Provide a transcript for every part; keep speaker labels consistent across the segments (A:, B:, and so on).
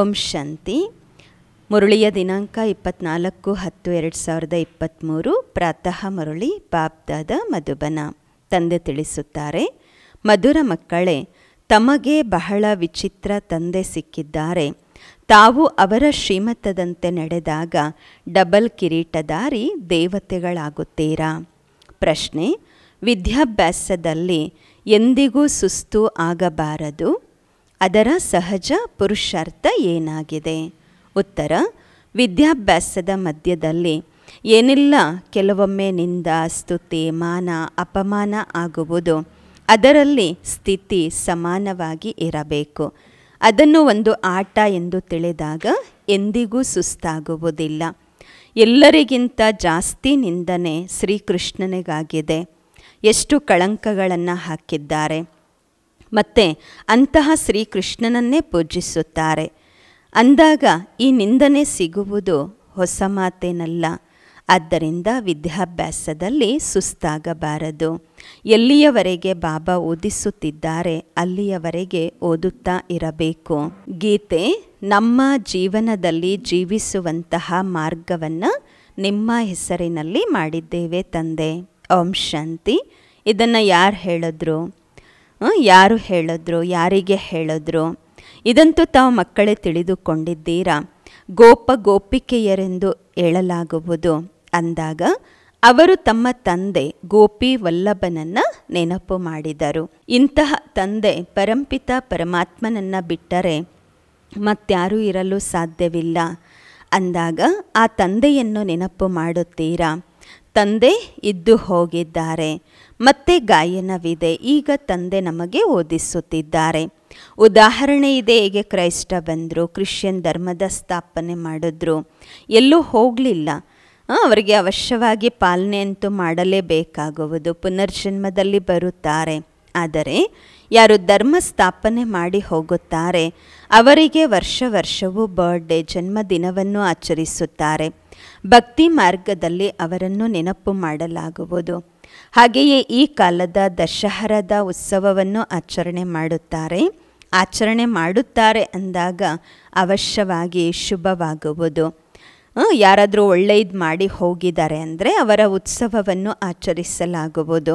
A: ಓಂ ಶಾಂತಿ ಮುರುಳಿಯ ದಿನಾಂಕ ಇಪ್ಪತ್ನಾಲ್ಕು ಹತ್ತು ಎರಡು ಸಾವಿರದ ಇಪ್ಪತ್ತ್ಮೂರು ಪ್ರಾತಃ ಮುರುಳಿ ಬಾಬ್ದಾದ ಮಧುಬನ ತಂದೆ ತಿಳಿಸುತ್ತಾರೆ ಮಧುರ ಮಕ್ಕಳೇ ತಮಗೆ ಬಹಳ ವಿಚಿತ್ರ ತಂದೆ ಸಿಕ್ಕಿದ್ದಾರೆ ತಾವು ಅವರ ಶ್ರೀಮತದಂತೆ ನಡೆದಾಗ ಡಬಲ್ ಕಿರೀಟದಾರಿ ದೇವತೆಗಳಾಗುತ್ತೀರಾ ಪ್ರಶ್ನೆ ವಿದ್ಯಾಭ್ಯಾಸದಲ್ಲಿ ಎಂದಿಗೂ ಸುಸ್ತು ಆಗಬಾರದು ಅದರ ಸಹಜ ಪುರುಷಾರ್ಥ ಏನಾಗಿದೆ ಉತ್ತರ ವಿದ್ಯಾಭ್ಯಾಸದ ಮಧ್ಯದಲ್ಲಿ ಏನೆಲ್ಲ ಕೆಲವೊಮ್ಮೆ ನಿಂದ ಸ್ತುತಿ ಮಾನ ಅಪಮಾನ ಆಗುವುದು ಅದರಲ್ಲಿ ಸ್ಥಿತಿ ಸಮಾನವಾಗಿ ಇರಬೇಕು ಅದನ್ನು ಒಂದು ಆಟ ಎಂದು ತಿಳಿದಾಗ ಎಂದಿಗೂ ಸುಸ್ತಾಗುವುದಿಲ್ಲ ಎಲ್ಲರಿಗಿಂತ ಜಾಸ್ತಿ ನಿಂದನೆ ಶ್ರೀಕೃಷ್ಣನಿಗಾಗಿದೆ ಎಷ್ಟು ಕಳಂಕಗಳನ್ನು ಹಾಕಿದ್ದಾರೆ ಮತ್ತು ಅಂತಹ ಶ್ರೀಕೃಷ್ಣನನ್ನೇ ಪೂಜಿಸುತ್ತಾರೆ ಅಂದಾಗ ಈ ನಿಂದನೆ ಸಿಗುವುದು ಹೊಸ ಮಾತೇನಲ್ಲ ಆದ್ದರಿಂದ ವಿದ್ಯಾಭ್ಯಾಸದಲ್ಲಿ ಸುಸ್ತಾಗಬಾರದು ಎಲ್ಲಿಯವರೆಗೆ ಬಾಬಾ ಓದಿಸುತ್ತಿದ್ದಾರೆ ಅಲ್ಲಿಯವರೆಗೆ ಓದುತ್ತಾ ಇರಬೇಕು ಗೀತೆ ನಮ್ಮ ಜೀವನದಲ್ಲಿ ಜೀವಿಸುವಂತಹ ಮಾರ್ಗವನ್ನು ನಿಮ್ಮ ಹೆಸರಿನಲ್ಲಿ ಮಾಡಿದ್ದೇವೆ ತಂದೆ ಓಂ ಶಾಂತಿ ಇದನ್ನು ಯಾರು ಹೇಳಿದ್ರು ಯಾರು ಹೇಳಿದ್ರು ಯಾರಿಗೆ ಹೇಳಿದ್ರು ಇದಂತೂ ತಾವು ಮಕ್ಕಳೇ ತಿಳಿದುಕೊಂಡಿದ್ದೀರಾ ಗೋಪ ಗೋಪಿಕೆಯರೆಂದು ಹೇಳಲಾಗುವುದು ಅಂದಾಗ ಅವರು ತಮ್ಮ ತಂದೆ ಗೋಪಿ ವಲ್ಲಭನನ್ನು ನೆನಪು ಮಾಡಿದರು ಇಂತಹ ತಂದೆ ಪರಂಪಿತ ಪರಮಾತ್ಮನನ್ನ ಬಿಟ್ಟರೆ ಮತ್ತಾರೂ ಇರಲು ಸಾಧ್ಯವಿಲ್ಲ ಅಂದಾಗ ಆ ತಂದೆಯನ್ನು ನೆನಪು ಮಾಡುತ್ತೀರಾ ತಂದೆ ಇದ್ದು ಹೋಗಿದ್ದಾರೆ ಮತ್ತೆ ಗಾಯನವಿದೆ ಈಗ ತಂದೆ ನಮಗೆ ಓದಿಸುತ್ತಿದ್ದಾರೆ ಉದಾಹರಣೆ ಇದೆ ಹೇಗೆ ಕ್ರೈಸ್ತ ಬಂದರು ಕ್ರಿಶ್ಚಿಯನ್ ಧರ್ಮದ ಸ್ಥಾಪನೆ ಮಾಡಿದ್ರು ಎಲ್ಲೂ ಹೋಗಲಿಲ್ಲ ಅವರಿಗೆ ಅವಶ್ಯವಾಗಿ ಪಾಲನೆ ಅಂತೂ ಮಾಡಲೇಬೇಕಾಗುವುದು ಪುನರ್ಜನ್ಮದಲ್ಲಿ ಬರುತ್ತಾರೆ ಆದರೆ ಯಾರು ಧರ್ಮ ಸ್ಥಾಪನೆ ಮಾಡಿ ಹೋಗುತ್ತಾರೆ ಅವರಿಗೆ ವರ್ಷ ವರ್ಷವೂ ಬರ್ಡೇ ಜನ್ಮದಿನವನ್ನು ಆಚರಿಸುತ್ತಾರೆ ಭಕ್ತಿ ಮಾರ್ಗದಲ್ಲಿ ಅವರನ್ನು ನೆನಪು ಮಾಡಲಾಗುವುದು ಹಾಗೆಯೇ ಈ ಕಾಲದ ದಶಹರದ ಉತ್ಸವವನ್ನು ಆಚರಣೆ ಮಾಡುತ್ತಾರೆ ಆಚರಣೆ ಮಾಡುತ್ತಾರೆ ಅಂದಾಗ ಅವಶ್ಯವಾಗಿ ಶುಭವಾಗುವುದು ಯಾರಾದರೂ ಒಳ್ಳೆಯದು ಮಾಡಿ ಹೋಗಿದ್ದಾರೆ ಅಂದರೆ ಅವರ ಉತ್ಸವವನ್ನು ಆಚರಿಸಲಾಗುವುದು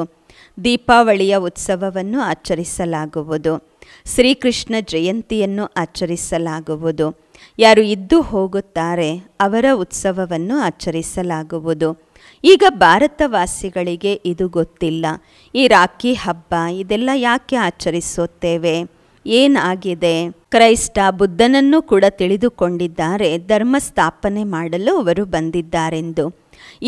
A: ದೀಪಾವಳಿಯ ಉತ್ಸವವನ್ನು ಆಚರಿಸಲಾಗುವುದು ಶ್ರೀಕೃಷ್ಣ ಜಯಂತಿಯನ್ನು ಆಚರಿಸಲಾಗುವುದು ಯಾರು ಇದ್ದು ಹೋಗುತ್ತಾರೆ ಅವರ ಉತ್ಸವವನ್ನು ಆಚರಿಸಲಾಗುವುದು ಈಗ ಭಾರತವಾಸಿಗಳಿಗೆ ಇದು ಗೊತ್ತಿಲ್ಲ ಈ ರಾಖಿ ಹಬ್ಬ ಇದೆಲ್ಲ ಯಾಕೆ ಆಚರಿಸುತ್ತೇವೆ ಏನಾಗಿದೆ ಕ್ರೈಸ್ತ ಬುದ್ಧನನ್ನು ಕೂಡ ತಿಳಿದುಕೊಂಡಿದ್ದಾರೆ ಧರ್ಮ ಸ್ಥಾಪನೆ ಮಾಡಲು ಅವರು ಬಂದಿದ್ದಾರೆಂದು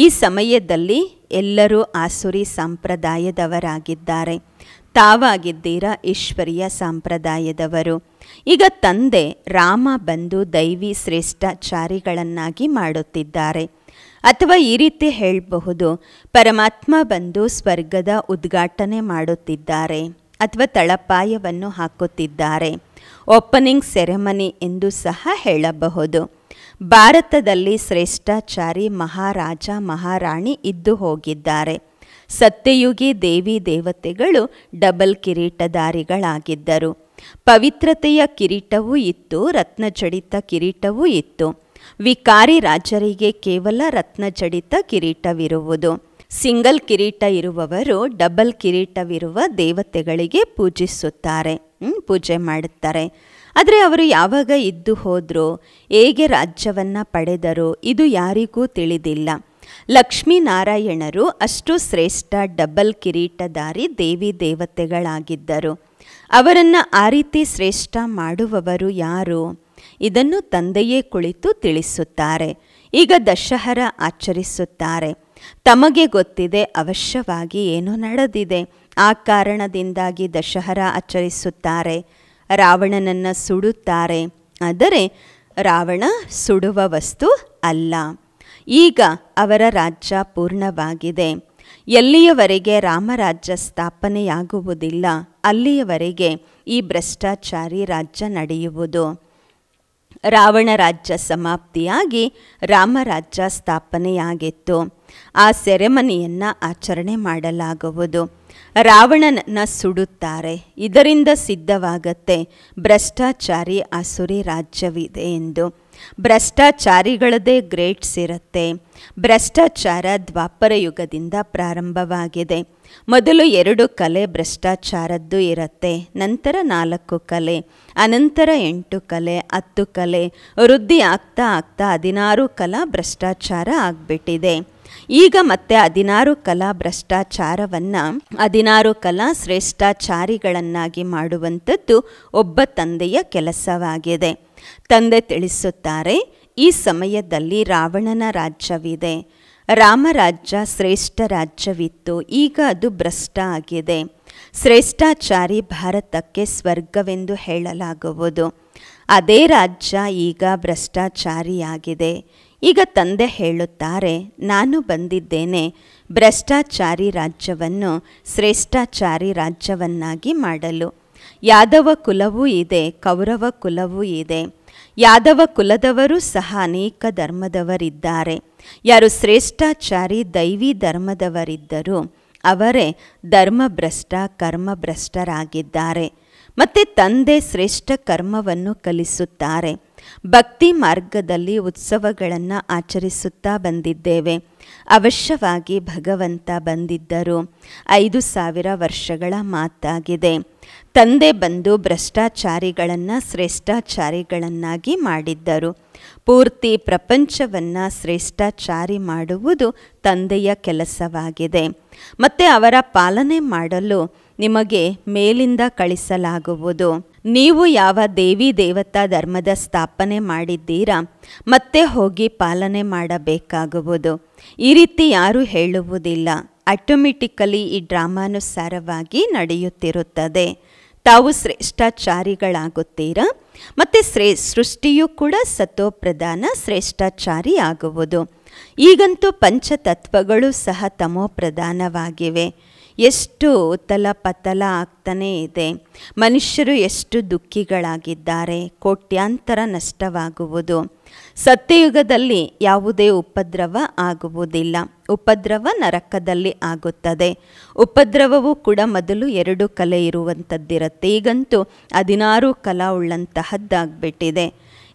A: ಈ ಸಮಯದಲ್ಲಿ ಎಲ್ಲರೂ ಆಸುರಿ ಸಂಪ್ರದಾಯದವರಾಗಿದ್ದಾರೆ ತಾವಾಗಿದ್ದೀರಾ ಈಶ್ವರಿಯ ಸಂಪ್ರದಾಯದವರು ಈಗ ತಂದೆ ರಾಮ ಬಂದು ದೈವಿ ಶ್ರೇಷ್ಠಾಚಾರಿಗಳನ್ನಾಗಿ ಮಾಡುತ್ತಿದ್ದಾರೆ ಅಥವಾ ಈ ರೀತಿ ಹೇಳಬಹುದು ಪರಮಾತ್ಮ ಬಂದು ಸ್ವರ್ಗದ ಉದ್ಘಾಟನೆ ಮಾಡುತ್ತಿದ್ದಾರೆ ಅಥವಾ ತಳಪಾಯವನ್ನು ಹಾಕುತ್ತಿದ್ದಾರೆ ಓಪನಿಂಗ್ ಸೆರೆಮನಿ ಎಂದು ಸಹ ಹೇಳಬಹುದು ಭಾರತದಲ್ಲಿ ಶ್ರೇಷ್ಠಾಚಾರಿ ಮಹಾರಾಜ ಮಹಾರಾಣಿ ಇದ್ದು ಹೋಗಿದ್ದಾರೆ ಸತ್ಯಯುಗಿ ದೇವಿ ದೇವತೆಗಳು ಡಬಲ್ ಕಿರೀಟಧಾರಿಗಳಾಗಿದ್ದರು ಪವಿತ್ರತೆಯ ಕಿರೀಟವೂ ಇತ್ತು ರತ್ನಜಡಿತ ಕಿರೀಟವೂ ಇತ್ತು ವಿಕಾರಿ ರಾಜರಿಗೆ ಕೇವಲ ರತ್ನಜಡಿತ ಕಿರೀಟವಿರುವುದು ಸಿಂಗಲ್ ಕಿರೀಟ ಇರುವವರು ಡಬಲ್ ಕಿರೀಟವಿರುವ ದೇವತೆಗಳಿಗೆ ಪೂಜಿಸುತ್ತಾರೆ ಪೂಜೆ ಮಾಡುತ್ತಾರೆ ಆದರೆ ಅವರು ಯಾವಾಗ ಇದ್ದು ಹೋದರೂ ಹೇಗೆ ರಾಜ್ಯವನ್ನು ಪಡೆದರೋ ಇದು ಯಾರಿಗೂ ತಿಳಿದಿಲ್ಲ ಲಕ್ಷ್ಮೀನಾರಾಯಣರು ಅಷ್ಟು ಶ್ರೇಷ್ಠ ಡಬಲ್ ಕಿರೀಟಧಾರಿ ದೇವಿ ದೇವತೆಗಳಾಗಿದ್ದರು ಅವರನ್ನು ಆ ರೀತಿ ಶ್ರೇಷ್ಠ ಮಾಡುವವರು ಯಾರು ಇದನ್ನು ತಂದೆಯೇ ಕುಳಿತು ತಿಳಿಸುತ್ತಾರೆ ಈಗ ದಶಹರ ಆಚರಿಸುತ್ತಾರೆ ತಮಗೆ ಗೊತ್ತಿದೆ ಅವಶ್ಯವಾಗಿ ಏನು ನಡೆದಿದೆ ಆ ಕಾರಣದಿಂದಾಗಿ ದಶಹರ ಆಚರಿಸುತ್ತಾರೆ ರಾವಣನನ್ನು ಸುಡುತ್ತಾರೆ ಆದರೆ ರಾವಣ ಸುಡುವ ವಸ್ತು ಅಲ್ಲ ಈಗ ಅವರ ರಾಜ್ಯ ಪೂರ್ಣವಾಗಿದೆ ಎಲ್ಲಿಯವರೆಗೆ ರಾಮರಾಜ್ಯ ಸ್ಥಾಪನೆಯಾಗುವುದಿಲ್ಲ ಅಲ್ಲಿಯವರೆಗೆ ಈ ಭ್ರಷ್ಟಾಚಾರಿ ರಾಜ್ಯ ನಡೆಯುವುದು ರಾವಣ ರಾಜ್ಯ ಸಮಾಪ್ತಿಯಾಗಿ ರಾಮರಾಜ್ಯ ಸ್ಥಾಪನೆಯಾಗಿತ್ತು ಆ ಸೆರೆಮನಿಯನ್ನು ಆಚರಣೆ ಮಾಡಲಾಗುವುದು ರಾವಣನ ಸುಡುತ್ತಾರೆ ಇದರಿಂದ ಸಿದ್ಧವಾಗತ್ತೆ ಭ್ರಷ್ಟಾಚಾರಿ ಅಸುರಿ ರಾಜ್ಯವಿದೆ ಎಂದು ಭ್ರಷ್ಟಾಚಾರಿಗಳದೇ ಗ್ರೇಟ್ಸ್ ಇರುತ್ತೆ ಭ್ರಷ್ಟಾಚಾರ ದ್ವಾಪರ ಯುಗದಿಂದ ಪ್ರಾರಂಭವಾಗಿದೆ ಮೊದಲು ಎರಡು ಕಲೆ ಭ್ರಷ್ಟಾಚಾರದ್ದು ಇರುತ್ತೆ ನಂತರ ನಾಲ್ಕು ಕಲೆ ಅನಂತರ ಎಂಟು ಕಲೆ ಹತ್ತು ಕಲೆ ವೃದ್ಧಿ ಆಗ್ತಾ ಆಗ್ತಾ ಹದಿನಾರು ಕಲೆ ಭ್ರಷ್ಟಾಚಾರ ಆಗಿಬಿಟ್ಟಿದೆ ಈಗ ಮತ್ತೆ ಹದಿನಾರು ಕಲಾ ಭ್ರಷ್ಟಾಚಾರವನ್ನು ಹದಿನಾರು ಕಲಾ ಶ್ರೇಷ್ಠಾಚಾರಿಗಳನ್ನಾಗಿ ಮಾಡುವಂಥದ್ದು ಒಬ್ಬ ತಂದೆಯ ಕೆಲಸವಾಗಿದೆ ತಂದೆ ತಿಳಿಸುತ್ತಾರೆ ಈ ಸಮಯದಲ್ಲಿ ರಾವಣನ ರಾಜ್ಯವಿದೆ ರಾಮರಾಜ್ಯ ಶ್ರೇಷ್ಠ ರಾಜ್ಯವಿತ್ತು ಈಗ ಅದು ಭ್ರಷ್ಟ ಆಗಿದೆ ಶ್ರೇಷ್ಠಾಚಾರಿ ಭಾರತಕ್ಕೆ ಸ್ವರ್ಗವೆಂದು ಹೇಳಲಾಗುವುದು ಅದೇ ರಾಜ್ಯ ಈಗ ಭ್ರಷ್ಟಾಚಾರಿಯಾಗಿದೆ ಈಗ ತಂದೆ ಹೇಳುತ್ತಾರೆ ನಾನು ಬಂದಿದ್ದೇನೆ ಭ್ರಷ್ಟಾಚಾರಿ ರಾಜ್ಯವನ್ನು ಶ್ರೇಷ್ಠಾಚಾರಿ ರಾಜ್ಯವನ್ನಾಗಿ ಮಾಡಲು ಯಾದವ ಕುಲವೂ ಇದೆ ಕೌರವ ಕುಲವೂ ಇದೆ ಯಾದವ ಕುಲದವರು ಸಹ ಅನೇಕ ಧರ್ಮದವರಿದ್ದಾರೆ ಯಾರು ಶ್ರೇಷ್ಠಾಚಾರಿ ದೈವಿ ಧರ್ಮದವರಿದ್ದರೂ ಅವರೇ ಧರ್ಮಭ್ರಷ್ಟ ಕರ್ಮಭ್ರಷ್ಟರಾಗಿದ್ದಾರೆ ಮತ್ತು ತಂದೆ ಶ್ರೇಷ್ಠ ಕರ್ಮವನ್ನು ಕಲಿಸುತ್ತಾರೆ ಭಕ್ತಿ ಮಾರ್ಗದಲ್ಲಿ ಉತ್ಸವಗಳನ್ನು ಆಚರಿಸುತ್ತಾ ಬಂದಿದ್ದೇವೆ ಅವಶ್ಯವಾಗಿ ಭಗವಂತ ಬಂದಿದ್ದರು ಐದು ಸಾವಿರ ವರ್ಷಗಳ ಮಾತಾಗಿದೆ ತಂದೆ ಬಂದು ಭ್ರಷ್ಟಾಚಾರಿಗಳನ್ನು ಶ್ರೇಷ್ಠಾಚಾರಿಗಳನ್ನಾಗಿ ಮಾಡಿದ್ದರು ಪೂರ್ತಿ ಪ್ರಪಂಚವನ್ನು ಶ್ರೇಷ್ಠಾಚಾರಿ ಮಾಡುವುದು ತಂದೆಯ ಕೆಲಸವಾಗಿದೆ ಮತ್ತು ಅವರ ಪಾಲನೆ ಮಾಡಲು ನಿಮಗೆ ಮೇಲಿಂದ ಕಳಿಸಲಾಗುವುದು ನೀವು ಯಾವ ದೇವಿ ದೇವತಾ ಧರ್ಮದ ಸ್ಥಾಪನೆ ಮಾಡಿದ್ದೀರಾ ಮತ್ತೆ ಹೋಗಿ ಪಾಲನೆ ಮಾಡಬೇಕಾಗುವುದು ಈ ರೀತಿ ಯಾರೂ ಹೇಳುವುದಿಲ್ಲ ಆಟೋಮೆಟಿಕಲಿ ಈ ಡ್ರಾಮಾನುಸಾರವಾಗಿ ನಡೆಯುತ್ತಿರುತ್ತದೆ ತಾವು ಶ್ರೇಷ್ಠಾಚಾರಿಗಳಾಗುತ್ತೀರಾ ಮತ್ತು ಶ್ರೇ ಸೃಷ್ಟಿಯೂ ಕೂಡ ಸತೋಪ್ರಧಾನ ಶ್ರೇಷ್ಠಾಚಾರಿ ಆಗುವುದು ಈಗಂತೂ ಪಂಚತತ್ವಗಳು ಸಹ ತಮೋಪ್ರಧಾನವಾಗಿವೆ ಎಷ್ಟು ತಲ ಪತಲ ಆಗ್ತಾನೇ ಇದೆ ಮನುಷ್ಯರು ಎಷ್ಟು ದುಃಖಿಗಳಾಗಿದ್ದಾರೆ ಕೋಟ್ಯಾಂತರ ನಷ್ಟವಾಗುವುದು ಸತ್ಯಯುಗದಲ್ಲಿ ಯಾವುದೇ ಉಪದ್ರವ ಆಗುವುದಿಲ್ಲ ಉಪದ್ರವ ನರಕದಲ್ಲಿ ಆಗುತ್ತದೆ ಉಪದ್ರವವು ಕೂಡ ಮೊದಲು ಎರಡು ಕಲೆ ಇರುವಂಥದ್ದಿರುತ್ತೆ ಈಗಂತೂ ಹದಿನಾರು ಕಲಾ ಉಳ್ಳಂತಹದ್ದಾಗ್ಬಿಟ್ಟಿದೆ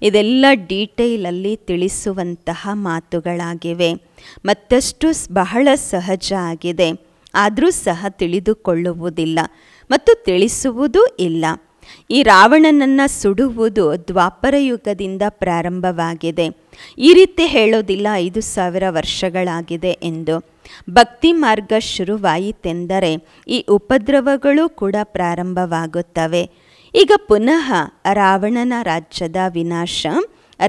A: ಇದೆಲ್ಲ ಡೀಟೇಲಲ್ಲಿ ತಿಳಿಸುವಂತಹ ಮಾತುಗಳಾಗಿವೆ ಮತ್ತಷ್ಟು ಬಹಳ ಸಹಜ ಆಗಿದೆ ಆದರೂ ಸಹ ತಿಳಿದುಕೊಳ್ಳುವುದಿಲ್ಲ ಮತ್ತು ತಿಳಿಸುವುದೂ ಇಲ್ಲ ಈ ರಾವಣನನ್ನು ಸುಡುವುದು ದ್ವಾಪರ ಯುಗದಿಂದ ಪ್ರಾರಂಭವಾಗಿದೆ ಈ ರೀತಿ ಹೇಳೋದಿಲ್ಲ ಐದು ಸಾವಿರ ವರ್ಷಗಳಾಗಿದೆ ಎಂದು ಭಕ್ತಿ ಮಾರ್ಗ ಶುರುವಾಯಿತೆಂದರೆ ಈ ಉಪದ್ರವಗಳು ಕೂಡ ಪ್ರಾರಂಭವಾಗುತ್ತವೆ ಈಗ ಪುನಃ ರಾವಣನ ರಾಜ್ಯದ ವಿನಾಶ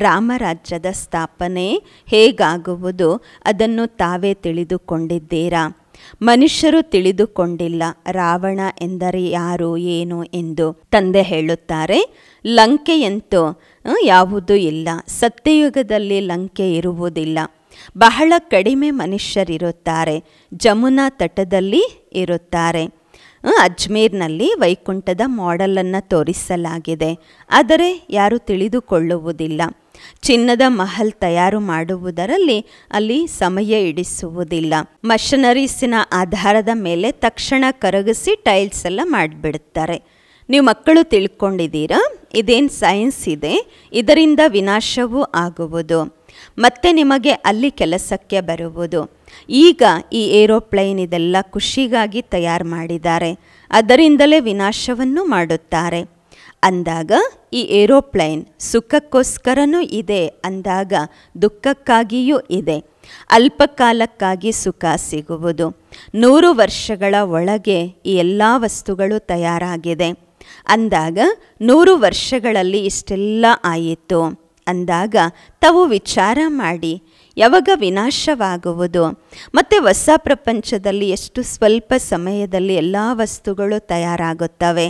A: ರಾಮರಾಜ್ಯದ ಸ್ಥಾಪನೆ ಹೇಗಾಗುವುದು ಅದನ್ನು ತಾವೇ ತಿಳಿದುಕೊಂಡಿದ್ದೀರಾ ಮನುಷ್ಯರು ತಿಳಿದುಕೊಂಡಿಲ್ಲ ರಾವಣ ಎಂದರೆ ಯಾರು ಏನು ಎಂದು ತಂದೆ ಹೇಳುತ್ತಾರೆ ಲಂಕೆಯಂತೂ ಯಾವುದೂ ಇಲ್ಲ ಸತ್ಯಯುಗದಲ್ಲಿ ಲಂಕೆ ಇರುವುದಿಲ್ಲ ಬಹಳ ಕಡಿಮೆ ಮನುಷ್ಯರಿರುತ್ತಾರೆ ಜಮುನಾ ತಟದಲ್ಲಿ ಇರುತ್ತಾರೆ ಅಜ್ಮೇರ್ನಲ್ಲಿ ವೈಕುಂಠದ ಮಾಡೆಲನ್ನು ತೋರಿಸಲಾಗಿದೆ ಆದರೆ ಯಾರು ತಿಳಿದುಕೊಳ್ಳುವುದಿಲ್ಲ ಚಿನ್ನದ ಮಹಲ್ ತಯಾರು ಮಾಡುವುದರಲ್ಲಿ ಅಲ್ಲಿ ಸಮಯ ಇಡಿಸುವುದಿಲ್ಲ ಮಷನರೀಸಿನ ಆಧಾರದ ಮೇಲೆ ತಕ್ಷಣ ಕರಗಿಸಿ ಟೈಲ್ಸ್ ಎಲ್ಲ ಮಾಡಿಬಿಡುತ್ತಾರೆ ನೀವು ಮಕ್ಕಳು ತಿಳ್ಕೊಂಡಿದ್ದೀರಾ ಇದೇನು ಸೈನ್ಸ್ ಇದೆ ಇದರಿಂದ ವಿನಾಶವೂ ಆಗುವುದು ಮತ್ತೆ ನಿಮಗೆ ಅಲ್ಲಿ ಕೆಲಸಕ್ಕೆ ಬರುವುದು ಈಗ ಈ ಏರೋಪ್ಲೇನ್ ಇದೆಲ್ಲ ಖುಷಿಗಾಗಿ ತಯಾರು ಮಾಡಿದ್ದಾರೆ ಅದರಿಂದಲೇ ವಿನಾಶವನ್ನು ಮಾಡುತ್ತಾರೆ ಅಂದಾಗ ಈ ಏರೋಪ್ಲೈನ್ ಸುಖಕ್ಕೋಸ್ಕರನೂ ಇದೆ ಅಂದಾಗ ದುಃಖಕ್ಕಾಗಿಯೂ ಇದೆ ಅಲ್ಪಕಾಲಕ್ಕಾಗಿ ಸುಖ ಸಿಗುವುದು ನೂರು ವರ್ಷಗಳ ಒಳಗೆ ಈ ಎಲ್ಲ ವಸ್ತುಗಳು ತಯಾರಾಗಿದೆ ಅಂದಾಗ ನೂರು ವರ್ಷಗಳಲ್ಲಿ ಇಷ್ಟೆಲ್ಲ ಆಯಿತು ಅಂದಾಗ ತಾವು ವಿಚಾರ ಮಾಡಿ ಯಾವಾಗ ವಿನಾಶವಾಗುವುದು ಮತ್ತು ಹೊಸ ಪ್ರಪಂಚದಲ್ಲಿ ಎಷ್ಟು ಸ್ವಲ್ಪ ಸಮಯದಲ್ಲಿ ಎಲ್ಲ ವಸ್ತುಗಳು ತಯಾರಾಗುತ್ತವೆ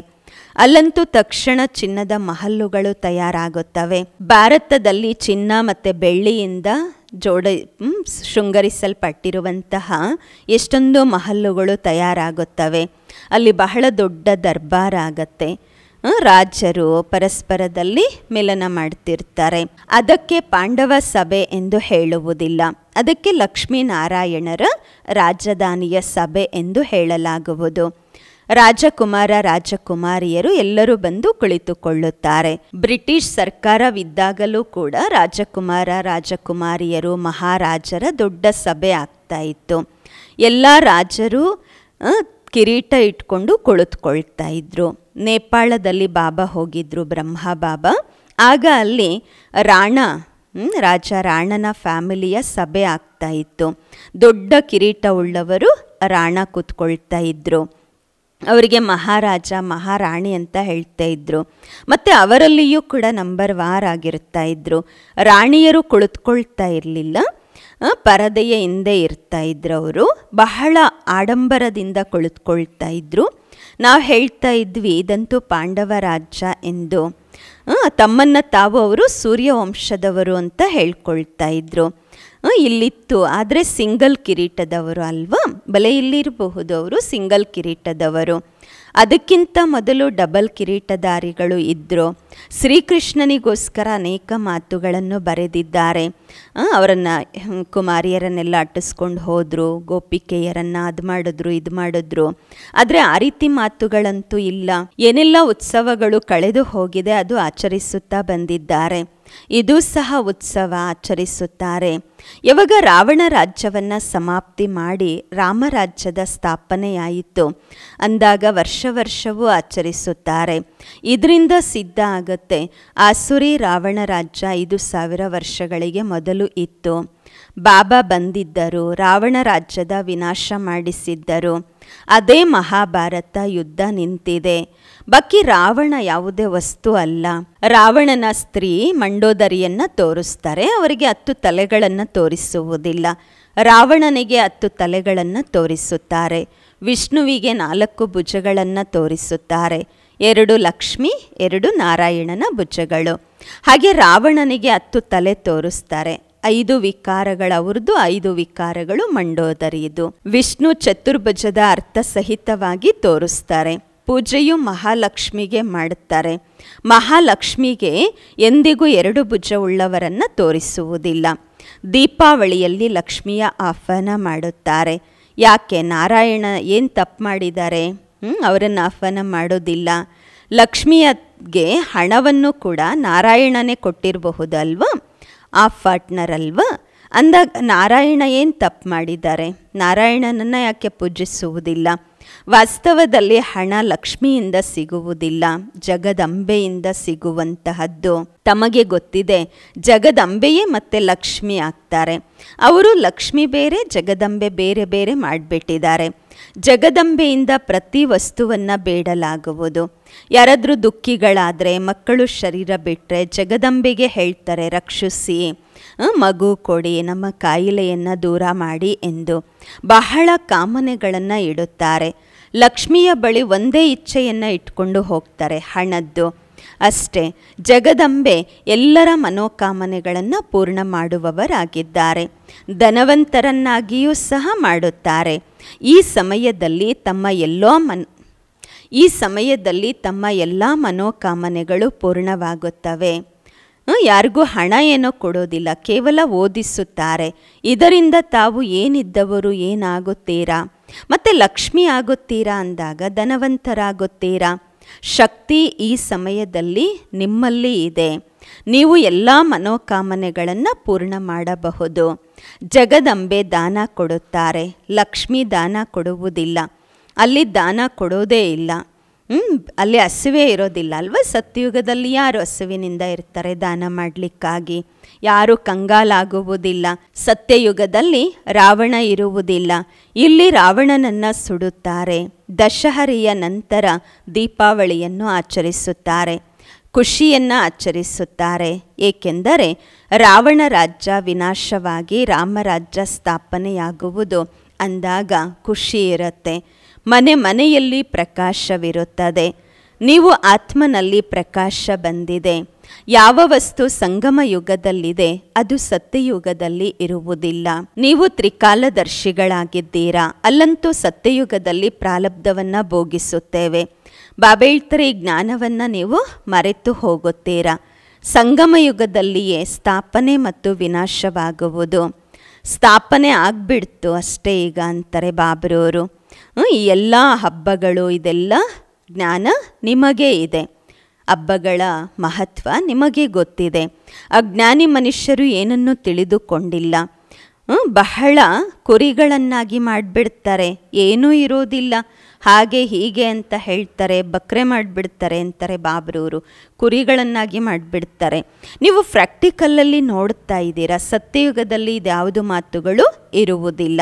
A: ಅಲ್ಲಂತೂ ತಕ್ಷಣ ಚಿನ್ನದ ಮಹಲ್ಲುಗಳು ತಯಾರಾಗುತ್ತವೆ ಭಾರತದಲ್ಲಿ ಚಿನ್ನ ಮತ್ತು ಬೆಳ್ಳಿಯಿಂದ ಜೋಡ ಶೃಂಗರಿಸಲ್ಪಟ್ಟಿರುವಂತಹ ಎಷ್ಟೊಂದು ಮಹಲ್ಲುಗಳು ತಯಾರಾಗುತ್ತವೆ ಅಲ್ಲಿ ಬಹಳ ದೊಡ್ಡ ದರ್ಬಾರ್ ಆಗತ್ತೆ ರಾಜರು ಪರಸ್ಪರದಲ್ಲಿ ಮಿಲನ ಮಾಡ್ತಿರ್ತಾರೆ ಅದಕ್ಕೆ ಪಾಂಡವ ಸಭೆ ಎಂದು ಹೇಳುವುದಿಲ್ಲ ಅದಕ್ಕೆ ಲಕ್ಷ್ಮೀನಾರಾಯಣರ ರಾಜಧಾನಿಯ ಸಭೆ ಎಂದು ಹೇಳಲಾಗುವುದು ರಾಜಕುಮಾರ ರಾಜಕುಮಾರಿಯರು ಎಲ್ಲರೂ ಬಂದು ಕುಳಿತುಕೊಳ್ಳುತ್ತಾರೆ ಬ್ರಿಟಿಷ್ ಸರ್ಕಾರವಿದ್ದಾಗಲೂ ಕೂಡ ರಾಜಕುಮಾರ ರಾಜಕುಮಾರಿಯರು ಮಹಾರಾಜರ ದೊಡ್ಡ ಸಭೆ ಆಗ್ತಾ ಇತ್ತು ಎಲ್ಲ ರಾಜರು ಕಿರೀಟ ಇಟ್ಕೊಂಡು ಕುಳಿತುಕೊಳ್ತಾ ಇದ್ರು ನೇಪಾಳದಲ್ಲಿ ಬಾಬಾ ಹೋಗಿದ್ರು ಬ್ರಹ್ಮ ಬಾಬಾ ಆಗ ಅಲ್ಲಿ ರಾಣ ರಾಜ ರಾಣನ ಫ್ಯಾಮಿಲಿಯ ಸಭೆ ಆಗ್ತಾ ಇತ್ತು ದೊಡ್ಡ ಕಿರೀಟ ಉಳ್ಳವರು ರಾಣ ಕೂತ್ಕೊಳ್ತಾ ಇದ್ರು ಅವರಿಗೆ ಮಹಾರಾಜ ಮಹಾರಾಣಿ ಅಂತ ಹೇಳ್ತಾ ಇದ್ರು ಮತ್ತು ಅವರಲ್ಲಿಯೂ ಕೂಡ ನಂಬರ್ ವಾರ್ ಆಗಿರ್ತಾ ಇದ್ರು ರಾಣಿಯರು ಕುಳಿತುಕೊಳ್ತಾ ಇರಲಿಲ್ಲ ಪರದೆಯ ಹಿಂದೆ ಇರ್ತಾ ಇದ್ರು ಅವರು ಬಹಳ ಆಡಂಬರದಿಂದ ಕುಳಿತುಕೊಳ್ತಾ ಇದ್ರು ನಾವು ಹೇಳ್ತಾ ಇದ್ವಿ ಇದಂತೂ ಪಾಂಡವ ರಾಜ್ಯ ಎಂದು ತಮ್ಮನ್ನು ತಾವು ಅವರು ಸೂರ್ಯವಂಶದವರು ಅಂತ ಹೇಳ್ಕೊಳ್ತಾ ಇದ್ರು ಇಲ್ಲಿತ್ತು ಆದರೆ ಸಿಂಗಲ್ ಕಿರೀಟದವರು ಅಲ್ವಾ ಬಲೆಯಲ್ಲಿರಬಹುದು ಅವರು ಸಿಂಗಲ್ ಕಿರೀಟದವರು ಅದಕ್ಕಿಂತ ಮೊದಲು ಡಬಲ್ ಕಿರೀಟಧಾರಿಗಳು ಇದ್ದರು ಶ್ರೀಕೃಷ್ಣನಿಗೋಸ್ಕರ ಅನೇಕ ಮಾತುಗಳನ್ನು ಬರೆದಿದ್ದಾರೆ ಅವರನ್ನು ಕುಮಾರಿಯರನ್ನೆಲ್ಲ ಅಟ್ಟಿಸ್ಕೊಂಡು ಹೋದರು ಗೋಪಿಕೆಯರನ್ನು ಅದು ಮಾಡಿದ್ರು ಇದು ಮಾಡಿದ್ರು ಆದರೆ ಆ ರೀತಿ ಮಾತುಗಳಂತೂ ಇಲ್ಲ ಏನೆಲ್ಲ ಉತ್ಸವಗಳು ಕಳೆದು ಹೋಗಿದೆ ಅದು ಆಚರಿಸುತ್ತಾ ಬಂದಿದ್ದಾರೆ ಇದು ಸಹ ಉತ್ಸವ ಆಚರಿಸುತ್ತಾರೆ ಯಾವಾಗ ರಾವಣ ರಾಜ್ಯವನ್ನು ಸಮಾಪ್ತಿ ಮಾಡಿ ರಾಮರಾಜ್ಯದ ಸ್ಥಾಪನೆಯಾಯಿತು ಅಂದಾಗ ವರ್ಷ ವರ್ಷವೂ ಆಚರಿಸುತ್ತಾರೆ ಇದರಿಂದ ಸಿದ್ಧ ಆಗುತ್ತೆ ಆಸುರಿ ರಾವಣ ರಾಜ್ಯ ಐದು ಸಾವಿರ ವರ್ಷಗಳಿಗೆ ಮೊದಲು ಇತ್ತು ಬಾಬಾ ಬಂದಿದ್ದರು ರಾವಣ ರಾಜ್ಯದ ವಿನಾಶ ಮಾಡಿಸಿದ್ದರು ಅದೇ ಮಹಾಭಾರತ ಯುದ್ಧ ನಿಂತಿದೆ ಬಕ್ಕಿ ರಾವಣ ಯಾವುದೇ ವಸ್ತು ಅಲ್ಲ ರಾವಣನ ಸ್ತ್ರೀ ಮಂಡೋದರಿಯನ್ನು ತೋರಿಸ್ತಾರೆ ಅವರಿಗೆ ಹತ್ತು ತಲೆಗಳನ್ನು ತೋರಿಸುವುದಿಲ್ಲ ರಾವಣನಿಗೆ ಹತ್ತು ತಲೆಗಳನ್ನು ತೋರಿಸುತ್ತಾರೆ ವಿಷ್ಣುವಿಗೆ ನಾಲ್ಕು ಭುಜಗಳನ್ನು ತೋರಿಸುತ್ತಾರೆ ಎರಡು ಲಕ್ಷ್ಮಿ ಎರಡು ನಾರಾಯಣನ ಭುಜಗಳು ಹಾಗೆ ರಾವಣನಿಗೆ ಹತ್ತು ತಲೆ ತೋರಿಸ್ತಾರೆ ಐದು ವಿಕಾರಗಳ ಅವ್ರದ್ದು ಐದು ವಿಕಾರಗಳು ಮಂಡೋದರಿದು ವಿಷ್ಣು ಚತುರ್ಭುಜದ ಅರ್ಥ ಸಹಿತವಾಗಿ ತೋರಿಸ್ತಾರೆ ಪೂಜೆಯು ಮಹಾಲಕ್ಷ್ಮಿಗೆ ಮಾಡುತ್ತಾರೆ ಮಹಾಲಕ್ಷ್ಮಿಗೆ ಎಂದಿಗೂ ಎರಡು ಭುಜ ಉಳ್ಳವರನ್ನು ತೋರಿಸುವುದಿಲ್ಲ ದೀಪಾವಳಿಯಲ್ಲಿ ಲಕ್ಷ್ಮಿಯ ಆಹ್ವಾನ ಮಾಡುತ್ತಾರೆ ಯಾಕೆ ನಾರಾಯಣ ಏನು ತಪ್ಪು ಮಾಡಿದ್ದಾರೆ ಅವರನ್ನು ಆಹ್ವಾನ ಮಾಡೋದಿಲ್ಲ ಲಕ್ಷ್ಮಿಯಗೆ ಹಣವನ್ನು ಕೂಡ ನಾರಾಯಣನೇ ಕೊಟ್ಟಿರಬಹುದಲ್ವ ಆ ಪಾರ್ಟ್ನರ್ ಅಲ್ವ ಅಂದಾಗ ನಾರಾಯಣ ಏನು ತಪ್ಪು ಮಾಡಿದ್ದಾರೆ ನಾರಾಯಣನನ್ನು ಯಾಕೆ ಪೂಜಿಸುವುದಿಲ್ಲ ವಾಸ್ತವದಲ್ಲಿ ಹಣ ಲಕ್ಷ್ಮಿಯಿಂದ ಸಿಗುವುದಿಲ್ಲ ಜಗದಂಬೆಯಿಂದ ಸಿಗುವಂತಹದ್ದು ತಮಗೆ ಗೊತ್ತಿದೆ ಜಗದಂಬೆಯೇ ಮತ್ತೆ ಲಕ್ಷ್ಮಿ ಆಗ್ತಾರೆ ಅವರು ಲಕ್ಷ್ಮಿ ಬೇರೆ ಜಗದಂಬೆ ಬೇರೆ ಬೇರೆ ಮಾಡಿಬಿಟ್ಟಿದ್ದಾರೆ ಜಗದಂಬೆಯಿಂದ ಪ್ರತಿ ವಸ್ತುವನ್ನು ಬೇಡಲಾಗುವುದು ಯಾರಾದರೂ ದುಃಖಿಗಳಾದರೆ ಮಕ್ಕಳು ಶರೀರ ಬಿಟ್ಟರೆ ಜಗದಂಬೆಗೆ ಹೇಳ್ತಾರೆ ರಕ್ಷಿಸಿ ಮಗು ಕೊಡಿ ನಮ್ಮ ಕಾಯಿಲೆಯನ್ನು ದೂರ ಮಾಡಿ ಎಂದು ಬಹಳ ಕಾಮನೆಗಳನ್ನು ಇಡುತ್ತಾರೆ ಲಕ್ಷ್ಮಿಯ ಬಳಿ ಒಂದೇ ಇಚ್ಛೆಯನ್ನು ಇಟ್ಕೊಂಡು ಹೋಗ್ತಾರೆ ಹಣದ್ದು ಅಷ್ಟೇ ಜಗದಂಬೆ ಎಲ್ಲರ ಮನೋಕಾಮನೆಗಳನ್ನು ಪೂರ್ಣ ಮಾಡುವವರಾಗಿದ್ದಾರೆ ಧನವಂತರನ್ನಾಗಿಯೂ ಸಹ ಮಾಡುತ್ತಾರೆ ಈ ಸಮಯದಲ್ಲಿ ತಮ್ಮ ಎಲ್ಲೋ ಮನ್ ಈ ಸಮಯದಲ್ಲಿ ತಮ್ಮ ಎಲ್ಲ ಮನೋಕಾಮನೆಗಳು ಪೂರ್ಣವಾಗುತ್ತವೆ ಯಾರಿಗೂ ಹಣ ಏನೋ ಕೊಡೋದಿಲ್ಲ ಕೇವಲ ಓದಿಸುತ್ತಾರೆ ಇದರಿಂದ ತಾವು ಏನಿದ್ದವರು ಏನಾಗುತ್ತೀರಾ ಮತ್ತು ಲಕ್ಷ್ಮಿ ಆಗುತ್ತೀರಾ ಅಂದಾಗ ಧನವಂತರಾಗುತ್ತೀರಾ ಶಕ್ತಿ ಈ ಸಮಯದಲ್ಲಿ ನಿಮ್ಮಲ್ಲಿ ಇದೆ ನೀವು ಎಲ್ಲ ಮನೋಕಾಮನೆಗಳನ್ನು ಪೂರ್ಣ ಮಾಡಬಹುದು ಜಗದಂಬೆ ದಾನ ಕೊಡುತ್ತಾರೆ ಲಕ್ಷ್ಮಿ ದಾನ ಕೊಡುವುದಿಲ್ಲ ಅಲ್ಲಿ ದಾನ ಕೊಡೋದೇ ಇಲ್ಲ ಹ್ಞೂ ಅಲ್ಲಿ ಹಸುವೆ ಇರೋದಿಲ್ಲ ಅಲ್ವಾ ಸತ್ಯಯುಗದಲ್ಲಿ ಯಾರು ಹಸುವಿನಿಂದ ಇರ್ತಾರೆ ದಾನ ಮಾಡಲಿಕ್ಕಾಗಿ ಯಾರು ಕಂಗಾಲಾಗುವುದಿಲ್ಲ ಸತ್ಯಯುಗದಲ್ಲಿ ರಾವಣ ಇರುವುದಿಲ್ಲ ಇಲ್ಲಿ ರಾವಣನನ್ನು ಸುಡುತ್ತಾರೆ ದಶಹರಿಯ ನಂತರ ದೀಪಾವಳಿಯನ್ನು ಆಚರಿಸುತ್ತಾರೆ ಖುಷಿಯನ್ನು ಆಚರಿಸುತ್ತಾರೆ ಏಕೆಂದರೆ ರಾವಣ ರಾಜ್ಯ ವಿನಾಶವಾಗಿ ರಾಮರಾಜ್ಯ ಸ್ಥಾಪನೆಯಾಗುವುದು ಅಂದಾಗ ಖುಷಿ ಇರುತ್ತೆ ಮನೆ ಮನೆಯಲ್ಲಿ ಪ್ರಕಾಶವಿರುತ್ತದೆ ನೀವು ಆತ್ಮನಲ್ಲಿ ಪ್ರಕಾಶ ಬಂದಿದೆ ಯಾವ ವಸ್ತು ಸಂಗಮ ಯುಗದಲ್ಲಿದೆ ಅದು ಸತ್ಯಯುಗದಲ್ಲಿ ಇರುವುದಿಲ್ಲ ನೀವು ತ್ರಿಕಾಲದರ್ಶಿಗಳಾಗಿದ್ದೀರಾ ಅಲ್ಲಂತೂ ಸತ್ಯಯುಗದಲ್ಲಿ ಪ್ರಾಲಬ್ಧವನ್ನು ಭೋಗಿಸುತ್ತೇವೆ ಬಾಬೇಳ್ತರಿ ಜ್ಞಾನವನ್ನು ನೀವು ಮರೆತು ಹೋಗುತ್ತೀರಾ ಸಂಗಮಯುಗದಲ್ಲಿಯೇ ಸ್ಥಾಪನೆ ಮತ್ತು ವಿನಾಶವಾಗುವುದು ಸ್ಥಾಪನೆ ಆಗ್ಬಿಡ್ತು ಅಷ್ಟೇ ಈಗ ಅಂತಾರೆ ಬಾಬ್ರವರು ಈ ಎಲ್ಲ ಹಬ್ಬಗಳು ಇದೆಲ್ಲ ಜ್ಞಾನ ನಿಮಗೇ ಇದೆ ಹಬ್ಬಗಳ ಮಹತ್ವ ನಿಮಗೆ ಗೊತ್ತಿದೆ ಅಜ್ಞಾನಿ ಮನುಷ್ಯರು ಏನನ್ನು ತಿಳಿದುಕೊಂಡಿಲ್ಲ ಬಹಳ ಕುರಿಗಳನ್ನಾಗಿ ಮಾಡಿಬಿಡ್ತಾರೆ ಏನೂ ಇರೋದಿಲ್ಲ ಹಾಗೆ ಹೀಗೆ ಅಂತ ಹೇಳ್ತಾರೆ ಬಕ್ರೆ ಮಾಡಿಬಿಡ್ತಾರೆ ಅಂತಾರೆ ಬಾಬ್ರವರು ಕುರಿಗಳನ್ನಾಗಿ ಮಾಡಿಬಿಡ್ತಾರೆ ನೀವು ಪ್ರಾಕ್ಟಿಕಲಲ್ಲಿ ನೋಡ್ತಾ ಇದ್ದೀರಾ ಸತ್ಯಯುಗದಲ್ಲಿ ಇದ್ಯಾವುದು ಮಾತುಗಳು ಇರುವುದಿಲ್ಲ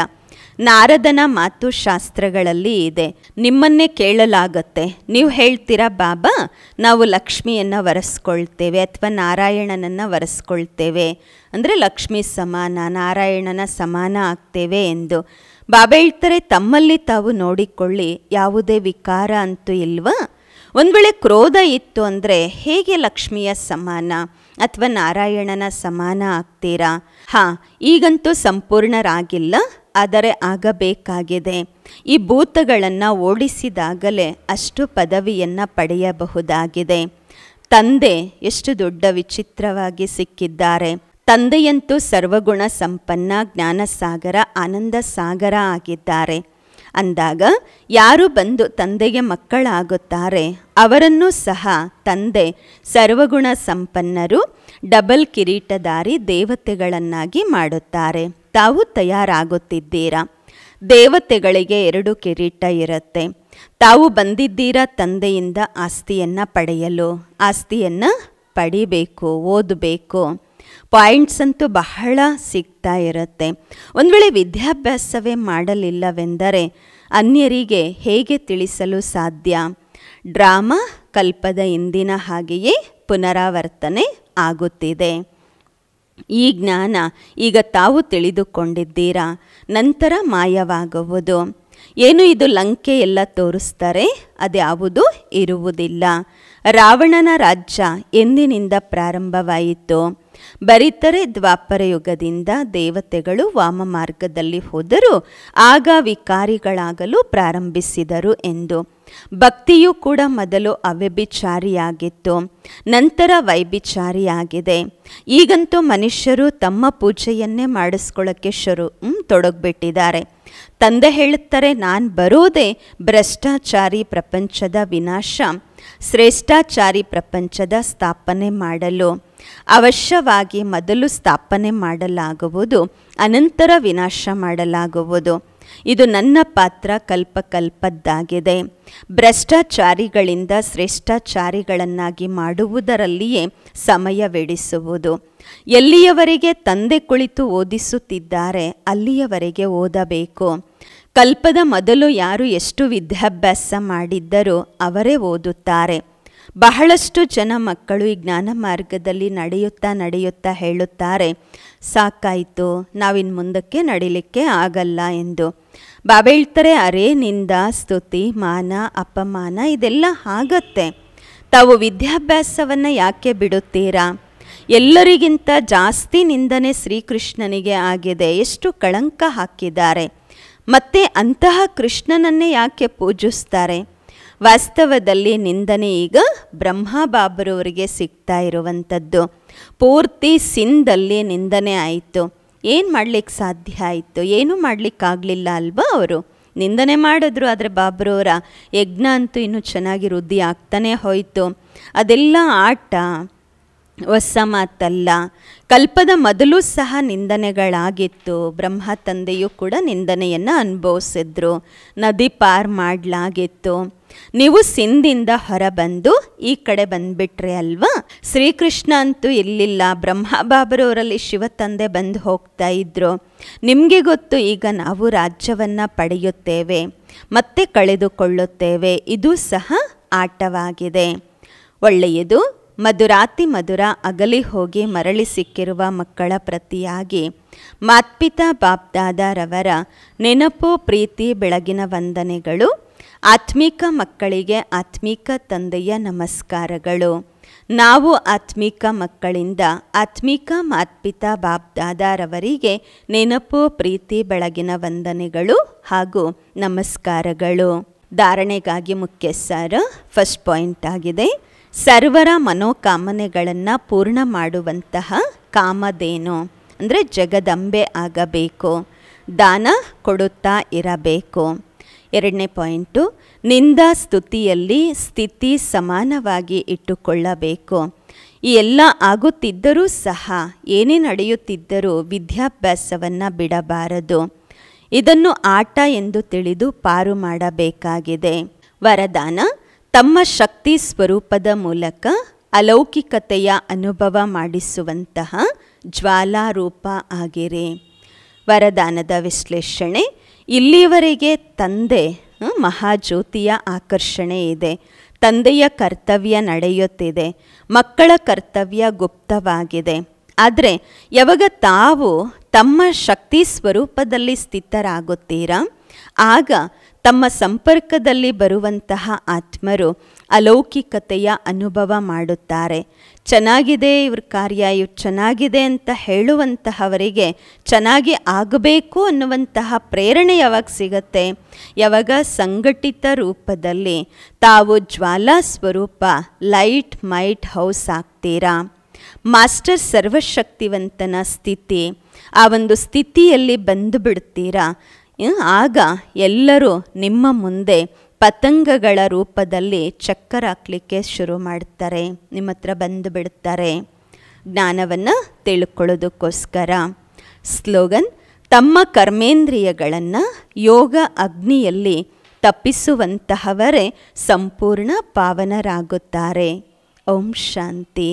A: ನಾರದನ ಮಾತು ಶಾಸ್ತ್ರಗಳಲ್ಲಿ ಇದೆ ನಿಮ್ಮನ್ನೇ ಕೇಳಲಾಗತ್ತೆ ನೀವು ಹೇಳ್ತೀರಾ ಬಾಬಾ ನಾವು ಲಕ್ಷ್ಮಿಯನ್ನು ವರೆಸ್ಕೊಳ್ತೇವೆ ಅಥವಾ ನಾರಾಯಣನನ್ನು ವರೆಸ್ಕೊಳ್ತೇವೆ ಅಂದರೆ ಲಕ್ಷ್ಮಿ ಸಮಾನ ನಾರಾಯಣನ ಸಮಾನ ಆಗ್ತೇವೆ ಎಂದು ಬಾಬೆಳ್ತರೆ ತಮ್ಮಲ್ಲಿ ತಾವು ನೋಡಿಕೊಳ್ಳಿ ಯಾವುದೇ ವಿಕಾರ ಅಂತೂ ಇಲ್ವಾ ಒಂದು ವೇಳೆ ಕ್ರೋಧ ಇತ್ತು ಅಂದರೆ ಹೇಗೆ ಲಕ್ಷ್ಮಿಯ ಸಮಾನ ಅಥವಾ ನಾರಾಯಣನ ಸಮಾನ ಆಗ್ತೀರಾ ಹಾಂ ಈಗಂತೂ ಸಂಪೂರ್ಣರಾಗಿಲ್ಲ ಆದರೆ ಆಗಬೇಕಾಗಿದೆ ಈ ಭೂತಗಳನ್ನು ಓಡಿಸಿದಾಗಲೇ ಅಷ್ಟು ಪದವಿಯನ್ನು ಪಡೆಯಬಹುದಾಗಿದೆ ತಂದೆ ಎಷ್ಟು ದೊಡ್ಡ ವಿಚಿತ್ರವಾಗಿ ಸಿಕ್ಕಿದ್ದಾರೆ ತಂದೆಯಂತೂ ಸರ್ವಗುಣ ಸಂಪನ್ನ ಜ್ಞಾನಸಾಗರ ಆನಂದ ಸಾಗರ ಆಗಿದ್ದಾರೆ ಅಂದಾಗ ಯಾರು ಬಂದು ತಂದೆಗೆ ಮಕ್ಕಳಾಗುತ್ತಾರೆ ಅವರನ್ನು ಸಹ ತಂದೆ ಸರ್ವಗುಣ ಸಂಪನ್ನರು ಡಬಲ್ ಕಿರೀಟಧಾರಿ ದೇವತೆಗಳನ್ನಾಗಿ ಮಾಡುತ್ತಾರೆ ತಾವು ತಯಾರಾಗುತ್ತಿದ್ದೀರಾ ದೇವತೆಗಳಿಗೆ ಎರಡು ಕಿರೀಟ ಇರುತ್ತೆ ತಾವು ಬಂದಿದ್ದೀರಾ ತಂದೆಯಿಂದ ಆಸ್ತಿಯನ್ನು ಪಡೆಯಲು ಆಸ್ತಿಯನ್ನು ಪಡಿಬೇಕು ಓದಬೇಕು ಪಾಯಿಂಟ್ಸ್ ಅಂತೂ ಬಹಳ ಸಿಗ್ತಾ ಇರುತ್ತೆ ಒಂದು ವೇಳೆ ವಿದ್ಯಾಭ್ಯಾಸವೇ ಮಾಡಲಿಲ್ಲವೆಂದರೆ ಅನ್ಯರಿಗೆ ಹೇಗೆ ತಿಳಿಸಲು ಸಾಧ್ಯ ಡ್ರಾಮಾ ಕಲ್ಪದ ಇಂದಿನ ಹಾಗೆಯೇ ಪುನರಾವರ್ತನೆ ಆಗುತ್ತಿದೆ ಈ ಜ್ಞಾನ ಈಗ ತಾವು ತಿಳಿದುಕೊಂಡಿದ್ದೀರಾ ನಂತರ ಮಾಯವಾಗುವುದು ಏನು ಇದು ಲಂಕೆ ಎಲ್ಲ ತೋರಿಸ್ತಾರೆ ಅದ್ಯಾವುದೂ ಇರುವುದಿಲ್ಲ ರಾವಣನ ರಾಜ್ಯ ಎಂದಿನಿಂದ ಪ್ರಾರಂಭವಾಯಿತು ದ್ವಾಪರ ಯುಗದಿಂದ ದೇವತೆಗಳು ವಾಮ ಮಾರ್ಗದಲ್ಲಿ ಹೋದರೂ ಆಗ ವಿಕಾರಿಗಳಾಗಲು ಪ್ರಾರಂಭಿಸಿದರು ಎಂದು ಭಕ್ತಿಯು ಕೂಡ ಮೊದಲು ಅವ್ಯಭಿಚಾರಿಯಾಗಿತ್ತು ನಂತರ ವೈಭಿಚಾರಿಯಾಗಿದೆ ಈಗಂತೂ ಮನುಷ್ಯರು ತಮ್ಮ ಪೂಜೆಯನ್ನೇ ಮಾಡಿಸ್ಕೊಳ್ಳೋಕ್ಕೆ ಶುರು ತೊಡಗಿಬಿಟ್ಟಿದ್ದಾರೆ ತಂದೆ ಹೇಳುತ್ತಾರೆ ನಾನು ಬರೋದೇ ಭ್ರಷ್ಟಾಚಾರಿ ಪ್ರಪಂಚದ ವಿನಾಶ ಶ್ರೇಷ್ಠಾಚಾರಿ ಪ್ರಪಂಚದ ಸ್ಥಾಪನೆ ಮಾಡಲು ಅವಶ್ಯವಾಗಿ ಮೊದಲು ಸ್ಥಾಪನೆ ಮಾಡಲಾಗುವುದು ಅನಂತರ ವಿನಾಶ ಮಾಡಲಾಗುವುದು ಇದು ನನ್ನ ಪಾತ್ರ ಕಲ್ಪಕಲ್ಪದ್ದಾಗಿದೆ ಭ್ರಷ್ಟಾಚಾರಿಗಳಿಂದ ಶ್ರೇಷ್ಠಾಚಾರಿಗಳನ್ನಾಗಿ ಮಾಡುವುದರಲ್ಲಿಯೇ ಸಮಯವೆಡಿಸುವುದು ಎಲ್ಲಿಯವರೆಗೆ ತಂದೆ ಕುಳಿತು ಓದಿಸುತ್ತಿದ್ದಾರೆ ಅಲ್ಲಿಯವರೆಗೆ ಓದಬೇಕು ಕಲ್ಪದ ಮೊದಲು ಯಾರು ಎಷ್ಟು ವಿದ್ಯಾಭ್ಯಾಸ ಮಾಡಿದ್ದರೋ ಅವರೇ ಓದುತ್ತಾರೆ ಬಹಳಷ್ಟು ಜನ ಮಕ್ಕಳು ಈ ಜ್ಞಾನ ಮಾರ್ಗದಲ್ಲಿ ನಡೆಯುತ್ತಾ ನಡೆಯುತ್ತಾ ಹೇಳುತ್ತಾರೆ ಸಾಕಾಯಿತು ನಾವಿನ್ ಮುಂದಕ್ಕೆ ನಡಿಲಿಕ್ಕೆ ಆಗಲ್ಲ ಎಂದು ಬಾಬಾ ಹೇಳ್ತಾರೆ ಅರೆ ನಿಂದ ಸ್ತುತಿ ಮಾನ ಅಪಮಾನ ಇದೆಲ್ಲ ಆಗತ್ತೆ ತಾವು ವಿದ್ಯಾಭ್ಯಾಸವನ್ನು ಯಾಕೆ ಬಿಡುತ್ತೀರಾ ಎಲ್ಲರಿಗಿಂತ ಜಾಸ್ತಿ ನಿಂದನೆ ಶ್ರೀಕೃಷ್ಣನಿಗೆ ಆಗಿದೆ ಎಷ್ಟು ಕಳಂಕ ಹಾಕಿದ್ದಾರೆ ಮತ್ತೆ ಅಂತಹ ಕೃಷ್ಣನನ್ನೇ ಯಾಕೆ ಪೂಜಿಸ್ತಾರೆ ವಾಸ್ತವದಲ್ಲಿ ನಿಂದನೆ ಈಗ ಬ್ರಹ್ಮ ಬಾಬ್ರವರಿಗೆ ಸಿಗ್ತಾ ಇರುವಂಥದ್ದು ಪೂರ್ತಿ ಸಿಂಧಲ್ಲಿ ನಿಂದನೆ ಆಯಿತು ಏನು ಮಾಡಲಿಕ್ಕೆ ಸಾಧ್ಯ ಆಯಿತು ಏನೂ ಮಾಡಲಿಕ್ಕಾಗಲಿಲ್ಲ ಅಲ್ವಾ ಅವರು ನಿಂದನೆ ಮಾಡಿದ್ರು ಆದರೆ ಬಾಬ್ರವರ ಯಜ್ಞ ಅಂತೂ ಇನ್ನೂ ಚೆನ್ನಾಗಿ ವೃದ್ಧಿ ಆಗ್ತಾನೆ ಹೋಯಿತು ಅದೆಲ್ಲ ಆಟ ಹೊಸ ಮಾತಲ್ಲ ಕಲ್ಪದ ಮೊದಲು ಸಹ ನಿಂದನೆಗಳಾಗಿತ್ತು ಬ್ರಹ್ಮ ತಂದೆಯೂ ಕೂಡ ನಿಂದನೆಯನ್ನು ಅನುಭವಿಸಿದ್ರು ನದಿ ಪಾರ್ ಮಾಡಲಾಗಿತ್ತು ನೀವು ಸಿಂಧಿಂದ ಹೊರಬಂದು ಈ ಕಡೆ ಬಂದುಬಿಟ್ರೆ ಅಲ್ವಾ ಶ್ರೀಕೃಷ್ಣ ಅಂತೂ ಇಲ್ಲಿಲ್ಲ ಬ್ರಹ್ಮ ಬಾಬರವರಲ್ಲಿ ಶಿವ ತಂದೆ ಬಂದು ಹೋಗ್ತಾ ಇದ್ರು ನಿಮಗೆ ಗೊತ್ತು ಈಗ ನಾವು ರಾಜ್ಯವನ್ನು ಪಡೆಯುತ್ತೇವೆ ಮತ್ತೆ ಕಳೆದುಕೊಳ್ಳುತ್ತೇವೆ ಇದು ಸಹ ಆಟವಾಗಿದೆ ಒಳ್ಳೆಯದು ಮಧುರಾತಿ ಮಧುರ ಅಗಲಿ ಹೋಗಿ ಮರಳಿ ಸಿಕ್ಕಿರುವ ಮಕ್ಕಳ ಪ್ರತಿಯಾಗಿ ಮಾತ್ಪಿತಾ ಬಾಪ್ದಾದರವರ ನೆನಪು ಪ್ರೀತಿ ಬೆಳಗಿನ ವಂದನೆಗಳು ಆತ್ಮೀಕ ಮಕ್ಕಳಿಗೆ ಆತ್ಮೀಕ ತಂದೆಯ ನಮಸ್ಕಾರಗಳು ನಾವು ಆತ್ಮೀಕ ಮಕ್ಕಳಿಂದ ಆತ್ಮೀಕ ಮಾತ್ಪಿತಾ ಬಾಬ್ದಾದಾರವರಿಗೆ ನೆನಪು ಪ್ರೀತಿ ಬೆಳಗಿನ ವಂದನೆಗಳು ಹಾಗೂ ನಮಸ್ಕಾರಗಳು ಧಾರಣೆಗಾಗಿ ಮುಖ್ಯ ಸಾರ ಫಸ್ಟ್ ಪಾಯಿಂಟ್ ಆಗಿದೆ ಸರ್ವರ ಮನೋಕಾಮನೆಗಳನ್ನು ಪೂರ್ಣ ಮಾಡುವಂತಹ ಕಾಮದೇನು ಅಂದರೆ ಜಗದಂಬೆ ಆಗಬೇಕು ದಾನ ಕೊಡುತ್ತಾ ಇರಬೇಕು ಎರಡನೇ ಪಾಯಿಂಟು ನಿಂದ ಸ್ತುತಿಯಲ್ಲಿ ಸ್ಥಿತಿ ಸಮಾನವಾಗಿ ಇಟ್ಟುಕೊಳ್ಳಬೇಕು ಈ ಎಲ್ಲ ಆಗುತ್ತಿದ್ದರೂ ಸಹ ಏನೇ ನಡೆಯುತ್ತಿದ್ದರೂ ವಿದ್ಯಾಭ್ಯಾಸವನ್ನು ಬಿಡಬಾರದು ಇದನ್ನು ಆಟ ಎಂದು ತಿಳಿದು ಪಾರು ಮಾಡಬೇಕಾಗಿದೆ ವರದಾನ ತಮ್ಮ ಶಕ್ತಿ ಸ್ವರೂಪದ ಮೂಲಕ ಅಲೌಕಿಕತೆಯ ಅನುಭವ ಮಾಡಿಸುವಂತಹ ಜ್ವಾಲಾರೂಪ ಆಗಿರಿ ವರದಾನದ ವಿಶ್ಲೇಷಣೆ ಇಲ್ಲಿವರೆಗೆ ತಂದೆ ಮಹಾಜ್ಯೋತಿಯ ಆಕರ್ಷಣೆ ಇದೆ ತಂದೆಯ ಕರ್ತವ್ಯ ನಡೆಯುತ್ತಿದೆ ಮಕ್ಕಳ ಕರ್ತವ್ಯ ಗುಪ್ತವಾಗಿದೆ ಆದರೆ ಯಾವಾಗ ತಾವು ತಮ್ಮ ಶಕ್ತಿ ಸ್ವರೂಪದಲ್ಲಿ ಸ್ಥಿತರಾಗುತ್ತೀರಾ ಆಗ ತಮ್ಮ ಸಂಪರ್ಕದಲ್ಲಿ ಬರುವಂತಹ ಆತ್ಮರು ಅಲೌಕಿಕತೆಯ ಅನುಭವ ಮಾಡುತ್ತಾರೆ ಚೆನ್ನಾಗಿದೆ ಇವ್ರ ಕಾರ್ಯ ಇವ್ರು ಚೆನ್ನಾಗಿದೆ ಅಂತ ಹೇಳುವಂತಹವರಿಗೆ ಚೆನ್ನಾಗಿ ಆಗಬೇಕು ಅನ್ನುವಂತಹ ಪ್ರೇರಣೆ ಯಾವಾಗ ಸಿಗತ್ತೆ ಯಾವಾಗ ಸಂಘಟಿತ ರೂಪದಲ್ಲಿ ತಾವು ಜ್ವಾಲಾ ಸ್ವರೂಪ ಲೈಟ್ ಮೈಟ್ ಹೌಸ್ ಆಗ್ತೀರಾ ಮಾಸ್ಟರ್ ಸರ್ವಶಕ್ತಿವಂತನ ಸ್ಥಿತಿ ಆ ಒಂದು ಸ್ಥಿತಿಯಲ್ಲಿ ಬಂದು ಬಿಡ್ತೀರಾ ಆಗ ಎಲ್ಲರೂ ನಿಮ್ಮ ಮುಂದೆ ಪತಂಗಗಳ ರೂಪದಲ್ಲಿ ಚಕ್ಕರ್ ಹಾಕ್ಲಿಕ್ಕೆ ಶುರು ಮಾಡ್ತಾರೆ ನಿಮ್ಮ ಹತ್ರ ಬಂದು ಬಿಡ್ತಾರೆ ಜ್ಞಾನವನ್ನು ತಿಳ್ಕೊಳ್ಳೋದಕ್ಕೋಸ್ಕರ ಸ್ಲೋಗನ್ ತಮ್ಮ ಕರ್ಮೇಂದ್ರಿಯಗಳನ್ನು ಯೋಗ ಅಗ್ನಿಯಲ್ಲಿ ತಪ್ಪಿಸುವಂತಹವರೇ ಸಂಪೂರ್ಣ ಪಾವನರಾಗುತ್ತಾರೆ ಓಂ ಶಾಂತಿ